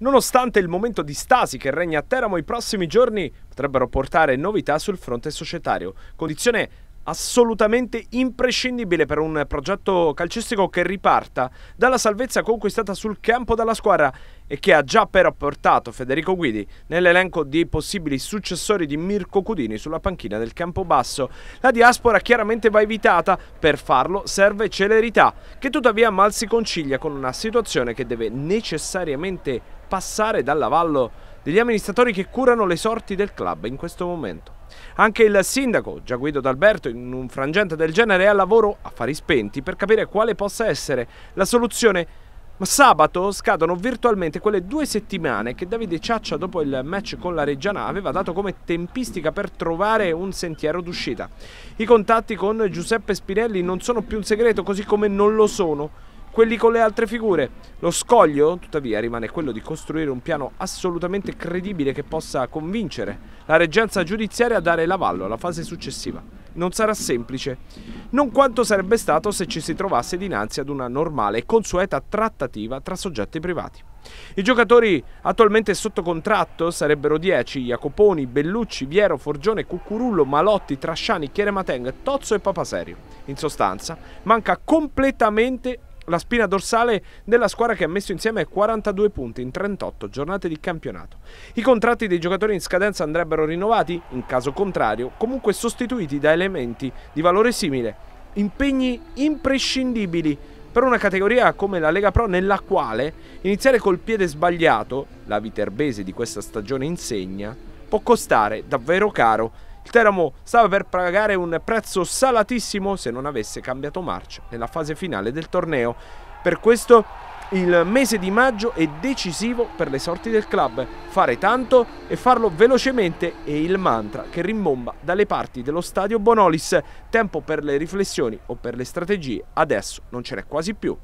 Nonostante il momento di stasi che regna a Teramo, i prossimi giorni potrebbero portare novità sul fronte societario, condizione assolutamente imprescindibile per un progetto calcistico che riparta dalla salvezza conquistata sul campo dalla squadra e che ha già però portato Federico Guidi nell'elenco di possibili successori di Mirko Cudini sulla panchina del campo basso. La diaspora chiaramente va evitata, per farlo serve celerità, che tuttavia mal si concilia con una situazione che deve necessariamente passare dall'avallo degli amministratori che curano le sorti del club in questo momento. Anche il sindaco già Guido D'Alberto in un frangente del genere è al lavoro a fari spenti per capire quale possa essere la soluzione ma sabato scadono virtualmente quelle due settimane che Davide Ciaccia dopo il match con la Reggiana aveva dato come tempistica per trovare un sentiero d'uscita. I contatti con Giuseppe Spinelli non sono più un segreto così come non lo sono quelli con le altre figure. Lo scoglio, tuttavia, rimane quello di costruire un piano assolutamente credibile che possa convincere la reggenza giudiziaria a dare l'avallo alla fase successiva. Non sarà semplice, non quanto sarebbe stato se ci si trovasse dinanzi ad una normale e consueta trattativa tra soggetti privati. I giocatori attualmente sotto contratto sarebbero 10, Jacoponi, Bellucci, Viero, Forgione, Cucurullo, Malotti, Trasciani, Chieremateng, Tozzo e Papaserio. In sostanza, manca completamente la spina dorsale della squadra che ha messo insieme 42 punti in 38 giornate di campionato. I contratti dei giocatori in scadenza andrebbero rinnovati, in caso contrario, comunque sostituiti da elementi di valore simile. Impegni imprescindibili per una categoria come la Lega Pro nella quale iniziare col piede sbagliato, la viterbese di questa stagione insegna, può costare davvero caro il Teramo stava per pagare un prezzo salatissimo se non avesse cambiato marcia nella fase finale del torneo. Per questo il mese di maggio è decisivo per le sorti del club. Fare tanto e farlo velocemente è il mantra che rimbomba dalle parti dello stadio Bonolis. Tempo per le riflessioni o per le strategie adesso non ce n'è quasi più.